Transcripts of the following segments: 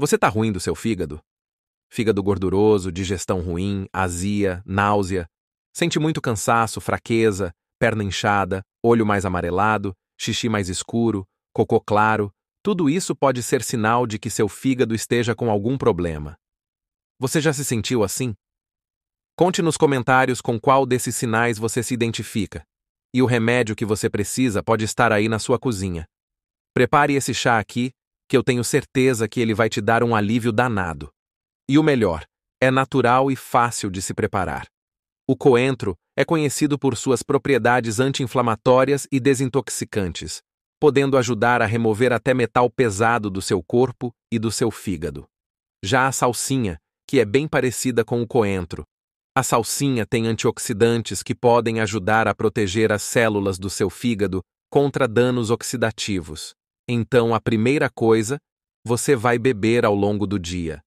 Você tá ruim do seu fígado? Fígado gorduroso, digestão ruim, azia, náusea. Sente muito cansaço, fraqueza, perna inchada, olho mais amarelado, xixi mais escuro, cocô claro. Tudo isso pode ser sinal de que seu fígado esteja com algum problema. Você já se sentiu assim? Conte nos comentários com qual desses sinais você se identifica. E o remédio que você precisa pode estar aí na sua cozinha. Prepare esse chá aqui que eu tenho certeza que ele vai te dar um alívio danado. E o melhor, é natural e fácil de se preparar. O coentro é conhecido por suas propriedades anti-inflamatórias e desintoxicantes, podendo ajudar a remover até metal pesado do seu corpo e do seu fígado. Já a salsinha, que é bem parecida com o coentro, a salsinha tem antioxidantes que podem ajudar a proteger as células do seu fígado contra danos oxidativos. Então, a primeira coisa, você vai beber ao longo do dia.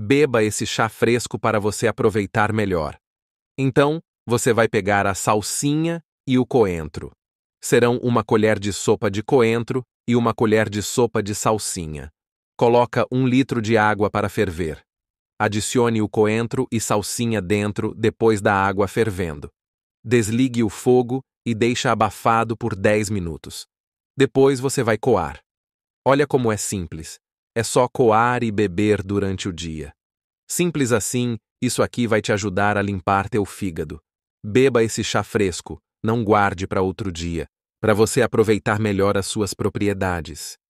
Beba esse chá fresco para você aproveitar melhor. Então, você vai pegar a salsinha e o coentro. Serão uma colher de sopa de coentro e uma colher de sopa de salsinha. Coloca um litro de água para ferver. Adicione o coentro e salsinha dentro depois da água fervendo. Desligue o fogo e deixe abafado por 10 minutos. Depois você vai coar. Olha como é simples. É só coar e beber durante o dia. Simples assim, isso aqui vai te ajudar a limpar teu fígado. Beba esse chá fresco, não guarde para outro dia, para você aproveitar melhor as suas propriedades.